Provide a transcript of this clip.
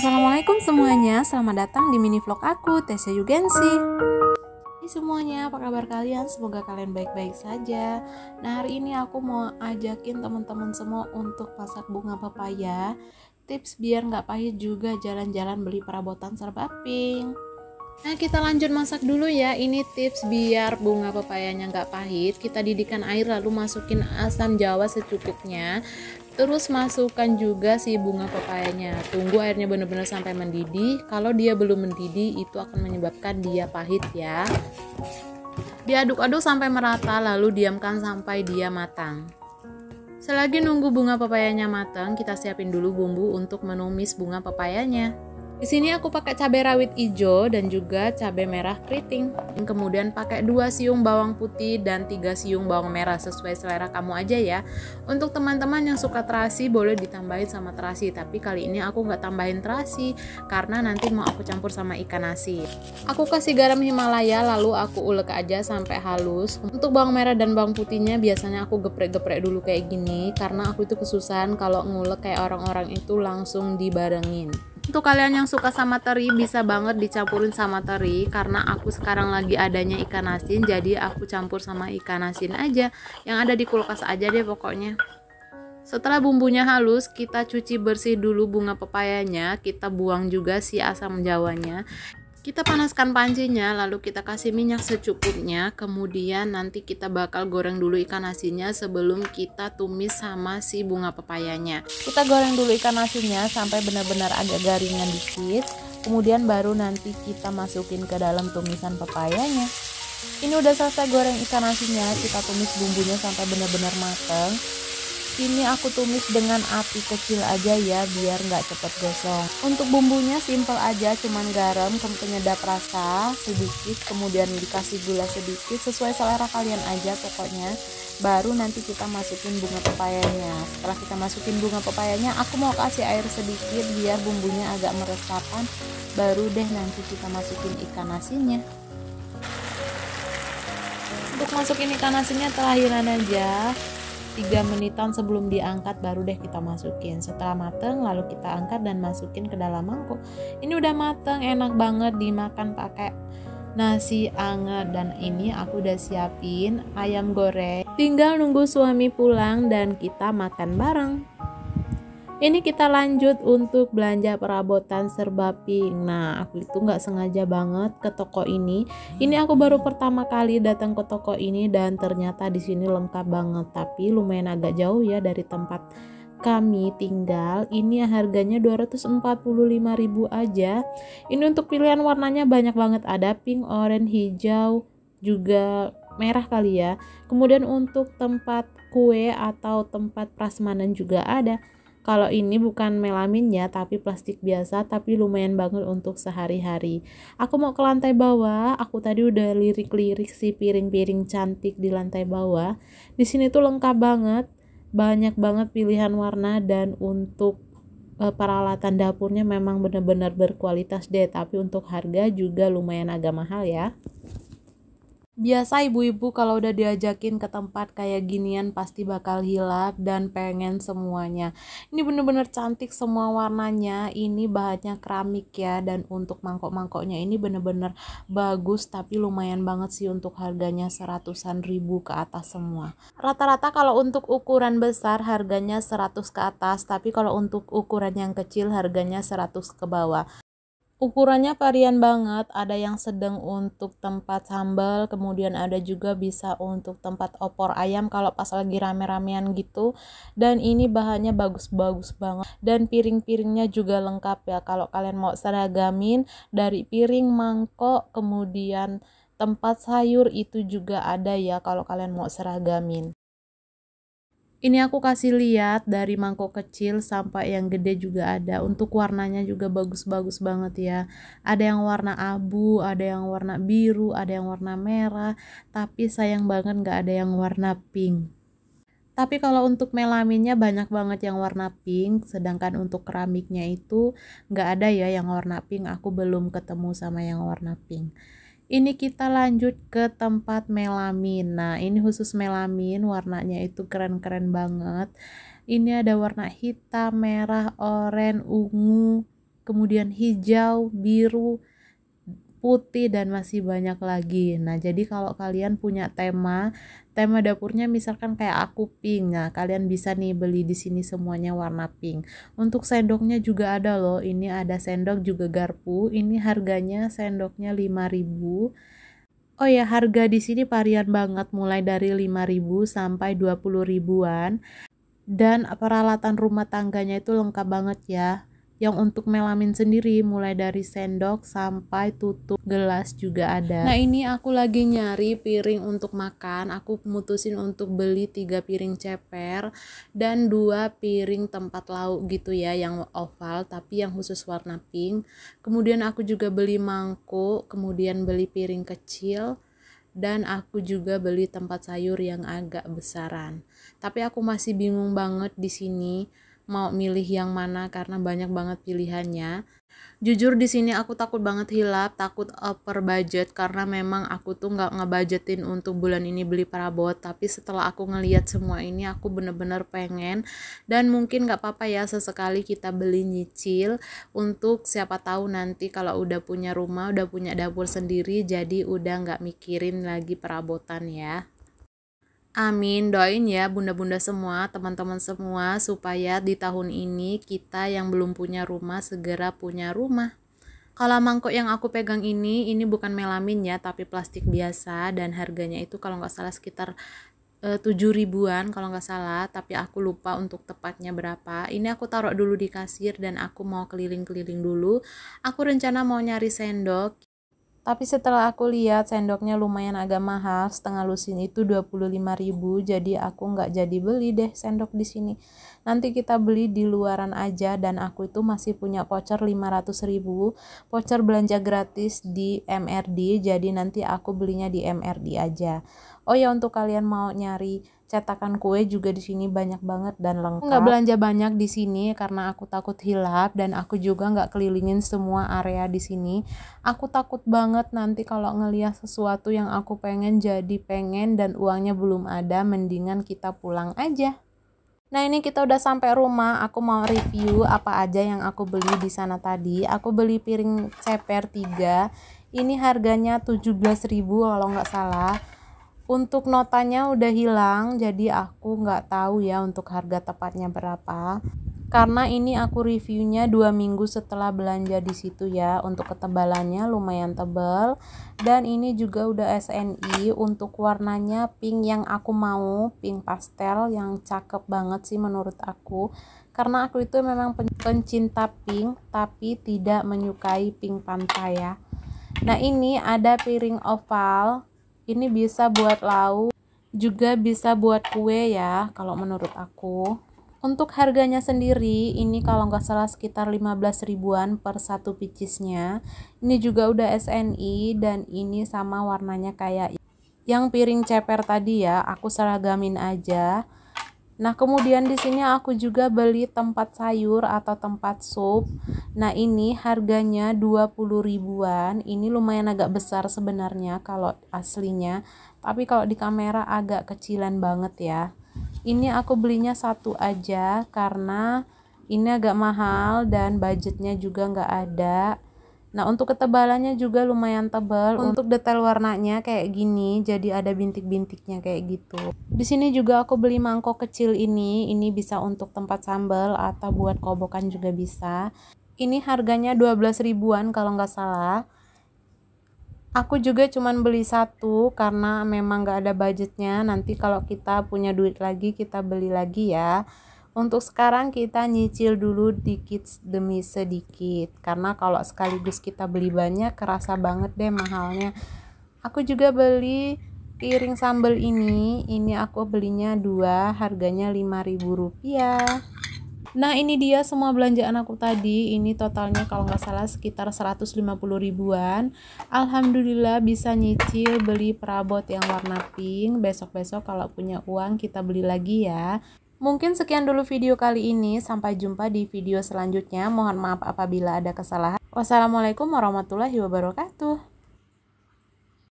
Assalamualaikum semuanya, selamat datang di mini vlog aku, Tessa Yugensi Hai semuanya, apa kabar kalian? Semoga kalian baik-baik saja Nah hari ini aku mau ajakin teman-teman semua untuk masak bunga pepaya Tips biar nggak pahit juga jalan-jalan beli perabotan serba pink Nah kita lanjut masak dulu ya Ini tips biar bunga pepayanya nggak pahit Kita didihkan air lalu masukin asam jawa secukupnya Terus masukkan juga si bunga pepayanya. Tunggu airnya benar-benar sampai mendidih. Kalau dia belum mendidih, itu akan menyebabkan dia pahit ya. Diaduk-aduk sampai merata, lalu diamkan sampai dia matang. Selagi nunggu bunga pepayanya matang, kita siapin dulu bumbu untuk menumis bunga pepayanya. Di sini aku pakai cabai rawit hijau dan juga cabai merah keriting. Kemudian pakai 2 siung bawang putih dan 3 siung bawang merah sesuai selera kamu aja ya. Untuk teman-teman yang suka terasi boleh ditambahin sama terasi, tapi kali ini aku nggak tambahin terasi karena nanti mau aku campur sama ikan nasi. Aku kasih garam Himalaya lalu aku ulek aja sampai halus. Untuk bawang merah dan bawang putihnya biasanya aku geprek-geprek dulu kayak gini karena aku itu kesusahan kalau ngulek kayak orang-orang itu langsung dibarengin untuk kalian yang suka sama teri bisa banget dicampurin sama teri karena aku sekarang lagi adanya ikan asin jadi aku campur sama ikan asin aja yang ada di kulkas aja deh pokoknya setelah bumbunya halus, kita cuci bersih dulu bunga pepayanya, kita buang juga si asam jawanya. Kita panaskan pancinya, lalu kita kasih minyak secukupnya. Kemudian nanti kita bakal goreng dulu ikan asinnya sebelum kita tumis sama si bunga pepayanya. Kita goreng dulu ikan asinnya sampai benar-benar agak garingan dikit. Kemudian baru nanti kita masukin ke dalam tumisan pepayanya. Ini udah selesai goreng ikan asinnya, kita tumis bumbunya sampai benar-benar matang. Ini aku tumis dengan api kecil aja ya biar nggak cepet gosong. Untuk bumbunya simple aja cuman garam, penyedap rasa sedikit, kemudian dikasih gula sedikit sesuai selera kalian aja pokoknya. Baru nanti kita masukin bunga pepayanya. Setelah kita masukin bunga pepayanya, aku mau kasih air sedikit biar bumbunya agak meresapan. Baru deh nanti kita masukin ikan nasinya. untuk masukin ikan nasinya terakhiran aja 3 menitan sebelum diangkat baru deh kita masukin setelah mateng lalu kita angkat dan masukin ke dalam mangkuk ini udah mateng enak banget dimakan pakai nasi anget dan ini aku udah siapin ayam goreng tinggal nunggu suami pulang dan kita makan bareng ini kita lanjut untuk belanja perabotan serba pink nah aku itu nggak sengaja banget ke toko ini ini aku baru pertama kali datang ke toko ini dan ternyata di sini lengkap banget tapi lumayan agak jauh ya dari tempat kami tinggal ini harganya 245.000 aja ini untuk pilihan warnanya banyak banget ada pink, orange, hijau juga merah kali ya kemudian untuk tempat kue atau tempat prasmanan juga ada kalau ini bukan melamin ya, tapi plastik biasa, tapi lumayan banget untuk sehari-hari. Aku mau ke lantai bawah, aku tadi udah lirik-lirik si piring-piring cantik di lantai bawah. Di sini tuh lengkap banget, banyak banget pilihan warna dan untuk eh, peralatan dapurnya memang benar-benar berkualitas deh, tapi untuk harga juga lumayan agak mahal ya biasa ibu-ibu kalau udah diajakin ke tempat kayak ginian pasti bakal hilap dan pengen semuanya ini bener-bener cantik semua warnanya ini bahannya keramik ya dan untuk mangkok-mangkoknya ini bener-bener bagus tapi lumayan banget sih untuk harganya seratusan ribu ke atas semua rata-rata kalau untuk ukuran besar harganya seratus ke atas tapi kalau untuk ukuran yang kecil harganya seratus ke bawah ukurannya varian banget ada yang sedang untuk tempat sambal kemudian ada juga bisa untuk tempat opor ayam kalau pas lagi rame-ramean gitu dan ini bahannya bagus-bagus banget dan piring-piringnya juga lengkap ya kalau kalian mau seragamin dari piring mangkok kemudian tempat sayur itu juga ada ya kalau kalian mau seragamin ini aku kasih lihat dari mangkok kecil sampai yang gede juga ada untuk warnanya juga bagus-bagus banget ya ada yang warna abu ada yang warna biru ada yang warna merah tapi sayang banget gak ada yang warna pink tapi kalau untuk melaminnya banyak banget yang warna pink, sedangkan untuk keramiknya itu gak ada ya yang warna pink. Aku belum ketemu sama yang warna pink ini kita lanjut ke tempat melamin nah ini khusus melamin warnanya itu keren-keren banget ini ada warna hitam, merah, oranye, ungu kemudian hijau, biru putih dan masih banyak lagi. Nah, jadi kalau kalian punya tema, tema dapurnya misalkan kayak aku pink. Nah, kalian bisa nih beli di sini semuanya warna pink. Untuk sendoknya juga ada loh. Ini ada sendok juga garpu. Ini harganya sendoknya 5000 Oh ya, harga di sini varian banget mulai dari 5000 sampai 20 ribuan. Dan peralatan rumah tangganya itu lengkap banget ya yang untuk melamin sendiri mulai dari sendok sampai tutup gelas juga ada nah ini aku lagi nyari piring untuk makan aku mutusin untuk beli tiga piring ceper dan dua piring tempat lauk gitu ya yang oval tapi yang khusus warna pink kemudian aku juga beli mangkuk kemudian beli piring kecil dan aku juga beli tempat sayur yang agak besaran. Tapi aku masih bingung banget di sini mau milih yang mana karena banyak banget pilihannya. Jujur di sini aku takut banget hilap, takut upper eh, budget karena memang aku tuh nggak ngebudgetin untuk bulan ini beli perabot. Tapi setelah aku ngeliat semua ini aku bener-bener pengen dan mungkin nggak apa-apa ya sesekali kita beli nyicil untuk siapa tahu nanti kalau udah punya rumah, udah punya dapur sendiri jadi udah nggak mikirin lagi perabotan ya. Amin, doain ya bunda-bunda semua, teman-teman semua supaya di tahun ini kita yang belum punya rumah segera punya rumah. Kalau mangkok yang aku pegang ini, ini bukan melamin ya, tapi plastik biasa dan harganya itu kalau nggak salah sekitar eh, tujuh ribuan kalau nggak salah, tapi aku lupa untuk tepatnya berapa. Ini aku taruh dulu di kasir dan aku mau keliling-keliling dulu. Aku rencana mau nyari sendok tapi setelah aku lihat sendoknya lumayan agak mahal, setengah lusin itu 25.000, jadi aku nggak jadi beli deh sendok di sini. Nanti kita beli di luaran aja dan aku itu masih punya voucher 500.000, voucher belanja gratis di MRD, jadi nanti aku belinya di MRD aja. Oh ya untuk kalian mau nyari cetakan kue juga di sini banyak banget dan lengkap. Nggak belanja banyak di sini karena aku takut hilap dan aku juga nggak kelilingin semua area di sini. Aku takut banget nanti kalau ngeliat sesuatu yang aku pengen jadi pengen dan uangnya belum ada, mendingan kita pulang aja. Nah ini kita udah sampai rumah, aku mau review apa aja yang aku beli di sana tadi. Aku beli piring ceper 3, ini harganya 17.000 kalau nggak salah untuk notanya udah hilang jadi aku nggak tahu ya untuk harga tepatnya berapa karena ini aku reviewnya dua minggu setelah belanja di situ ya untuk ketebalannya lumayan tebal dan ini juga udah SNI untuk warnanya pink yang aku mau pink pastel yang cakep banget sih menurut aku karena aku itu memang pencinta pink tapi tidak menyukai pink pantai ya nah ini ada piring oval ini bisa buat lauk juga bisa buat kue ya kalau menurut aku untuk harganya sendiri ini kalau nggak salah sekitar 15 ribuan per satu picisnya ini juga udah SNI dan ini sama warnanya kayak yang piring ceper tadi ya aku seragamin aja Nah, kemudian di sini aku juga beli tempat sayur atau tempat sup. Nah, ini harganya 20 ribuan. Ini lumayan agak besar sebenarnya kalau aslinya, tapi kalau di kamera agak kecilan banget ya. Ini aku belinya satu aja karena ini agak mahal dan budgetnya juga nggak ada Nah untuk ketebalannya juga lumayan tebal. Untuk detail warnanya kayak gini, jadi ada bintik-bintiknya kayak gitu. Di sini juga aku beli mangkok kecil ini. Ini bisa untuk tempat sambal atau buat kobokan juga bisa. Ini harganya 12 ribuan kalau nggak salah. Aku juga cuman beli satu karena memang nggak ada budgetnya. Nanti kalau kita punya duit lagi kita beli lagi ya. Untuk sekarang kita nyicil dulu dikit demi sedikit karena kalau sekaligus kita beli banyak kerasa banget deh mahalnya. Aku juga beli piring sambal ini. Ini aku belinya dua, harganya rp rupiah. Nah, ini dia semua belanjaan aku tadi. Ini totalnya kalau nggak salah sekitar 150 ribuan. Alhamdulillah bisa nyicil beli perabot yang warna pink. Besok-besok kalau punya uang kita beli lagi ya. Mungkin sekian dulu video kali ini, sampai jumpa di video selanjutnya. Mohon maaf apabila ada kesalahan. Wassalamualaikum warahmatullahi wabarakatuh.